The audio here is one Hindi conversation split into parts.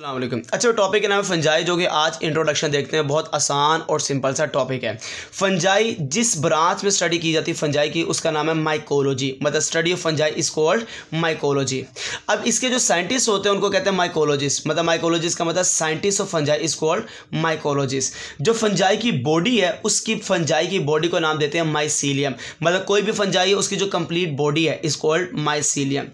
अल्लाह अच्छा टॉपिक के नाम है फंजाई जो कि आज इंट्रोडक्शन देखते हैं बहुत आसान और सिंपल सा टॉपिक है फंजाई जिस ब्रांच में स्टडी की जाती है फंजाई की उसका नाम है माइकोलॉजी मतलब study of fungi is called mycology अब इसके जो साइंटिस्ट होते हैं उनको कहते हैं माइकोलॉजिस्ट मतलब माइकोलॉजिस्ट का मतलब scientist of fungi is called mycologist जो फंजाई की बॉडी है उसकी फंजाई की बॉडी को नाम देते हैं माइसीलियम मतलब कोई भी फंजाई है उसकी जो कंप्लीट बॉडी है इज कॉल्ड माइसीलियम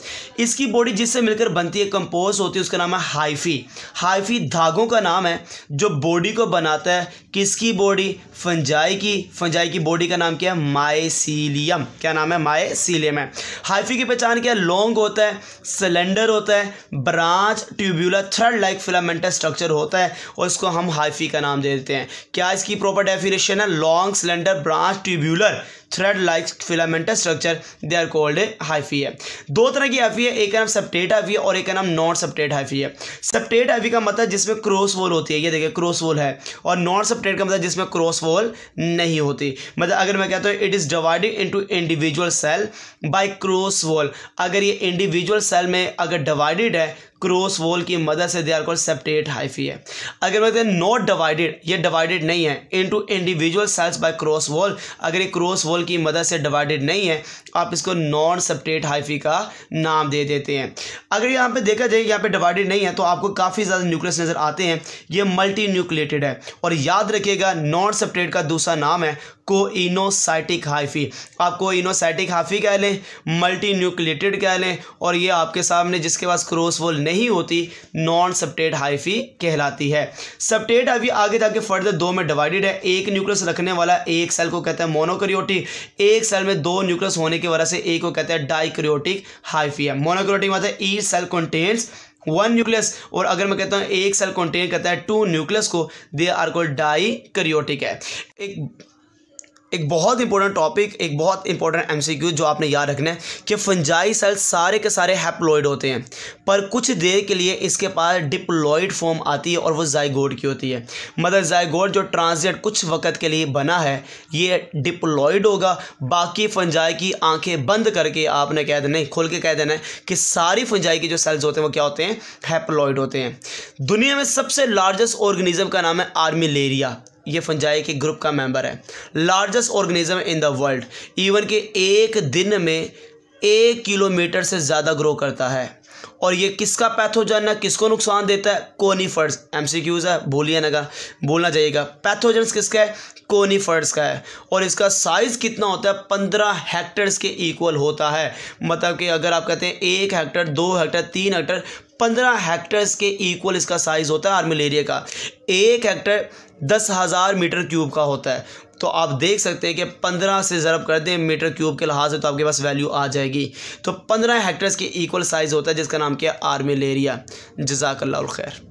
इसकी बॉडी जिससे मिलकर बनती है कंपोज होती है उसका नाम है हाइफी हाइफी धागों का नाम है जो बॉडी को बनाता है किसकी बॉडी फंजाई की फंजाई की बॉडी का नाम क्या है माएसीलियम क्या नाम है माएसीलियम है हाइफी की पहचान क्या है लॉन्ग होता है सिलेंडर होता है branch tubular thread like filamental structure होता है और इसको हम हाइफी का नाम दे देते हैं क्या इसकी प्रॉपर डेफिनेशन है long cylinder branch tubular thread like filamental structure they are called hyphae है दो तरह की हाइफी है एक का नाम सप्टेट हाइफी है और एक का नाम नॉन सप्टेट हाइफी है सप्टेट हाइफी का मतलब जिसमें क्रॉस वॉल होती है ये देखिए क्रॉस वॉल है और नॉन सप्टेट का मतलब जिसमें क्रॉस वॉल नहीं होती मतलब अगर मैं कहता हूँ it is divided into individual cell by cross wall अगर ये इंडिविजुअल सेल में अगर डिवाइडेड है क्रॉस वॉल की मदद से दे आर सेपरेट सेप्टेट है अगर बोलते हैं नॉट डिवाइडेड ये डिवाइडेड नहीं है into individual cells by cross wall अगर ये क्रॉस वॉल की मदद से डिवाइडेड नहीं है आप इसको नॉन सेप्टेट हाइफी का नाम दे देते हैं अगर यहाँ पे देखा जाए यहाँ पे डिवाइडेड नहीं है तो आपको काफ़ी ज़्यादा न्यूक्लियस नज़र आते हैं ये मल्टी न्यूक्लेटेड है और याद रखिएगा नॉन सेप्टेट का दूसरा नाम है कोइनोसाइटिक हाइफी आप कोइनोसाइटिक हाइफी कह लें मल्टी न्यूक्लेटेड कह लें और ये आपके सामने जिसके पास क्रॉस वॉल नहीं नहीं होती नॉन सप्टेट हाइफी कहलाती है सप्टेट अभी आगे जाके फर्दर दो में डिवाइडेड है एक न्यूक्लियस रखने वाला एक सेल को कहते हैं मोनोक्रियोटिक एक सेल में दो न्यूक्लियस होने की वजह से एक को कहते हैं डाइक्रियोटिक हाइफी है मोनोक्रियोटिक मतलब each cell contains one nucleus और अगर मैं कहता हूँ एक सेल कॉन्टेन करता है टू न्यूक्लियस को they are called dikaryotic है एक एक बहुत इंपॉर्टेंट टॉपिक एक बहुत इंपॉर्टेंट एमसीक्यू जो आपने याद रखना है कि फंजाई सेल सारे के सारे हैप्लोइड होते हैं पर कुछ देर के लिए इसके पास डिप्लोइड फॉर्म आती है और वो जाइगोड की होती है मतलब जाइगोड जो ट्रांसजेट कुछ वक्त के लिए बना है ये डिप्लोइड होगा बाकी फंजाई की आंखें बंद करके आपने कह देना खोल के कह देना है कि सारी फंजाई के जो सेल्स होते हैं वो क्या होते हैं हैप्लॉइड होते हैं दुनिया में सबसे लार्जेस्ट ऑर्गेनिज्म का नाम है आर्मिलेरिया ये फंजाई के ग्रुप का मेंबर है largest organism in the world even के एक दिन में एक किलोमीटर से ज़्यादा ग्रो करता है और ये किसका पैथोजन है किसको नुकसान देता है कोनीफर्स एमसीक्यूज है बोलिए ना भूलना चाहिएगा पैथोजन किसका है कोनीफर्स का है और इसका साइज़ कितना होता है पंद्रह हेक्टर्स के इक्वल होता है मतलब कि अगर आप कहते हैं एक हेक्टर दो हेक्टर तीन हेक्टर पंद्रह हेक्टर के इक्वल इसका साइज़ होता है आर्मिल एरिया का एक हेक्टर दस हज़ार मीटर क्यूब का होता है तो आप देख सकते हैं कि पंद्रह से ज़रब कर दें मीटर क्यूब के लिहाज से तो आपके पास वैल्यू आ जाएगी तो पंद्रह हेक्टर्स के इक्वल साइज़ होता है जिसका नाम क्या आर्मिल एरिया जजाकल्ला खैर